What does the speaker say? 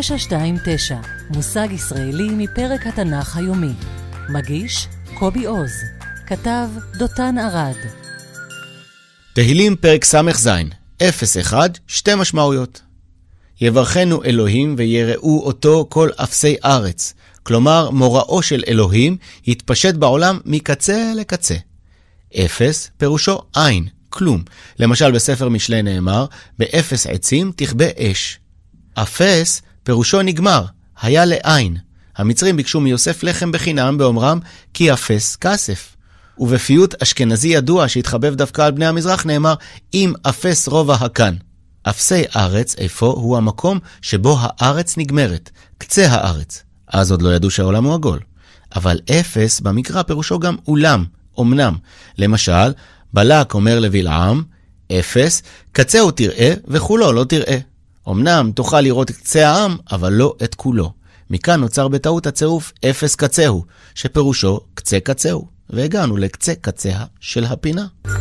929, מושג ישראלי מפרק התנ"ך היומי. מגיש, קובי עוז. כתב, דותן ארד. תהילים פרק ס"ז, 0-1, שתי משמעויות. יברכנו אלוהים ויראו אותו כל אפסי ארץ, כלומר מוראו של אלוהים יתפשט בעולם מקצה לקצה. אפס פירושו אין, כלום. למשל בספר משלי נאמר, באפס עצים תכבה אש. אפס פירושו נגמר, היה לאין. המצרים ביקשו מיוסף לחם בחינם באומרם כי אפס כסף. ובפיוט אשכנזי ידוע שהתחבב דווקא על בני המזרח נאמר אם אפס רובע הקן. אפסי ארץ, איפה, הוא המקום שבו הארץ נגמרת, קצה הארץ. אז עוד לא ידעו שהעולם הוא עגול. אבל אפס במקרא פירושו גם אולם, אמנם. למשל, בלק אומר לבלעם, אפס, קצהו תראה וכולו לא תראה. אמנם תוכל לראות את קצה העם, אבל לא את כולו. מכאן נוצר בטעות הצירוף אפס קצהו, שפירושו קצה קצהו, והגענו לקצה קצה של הפינה.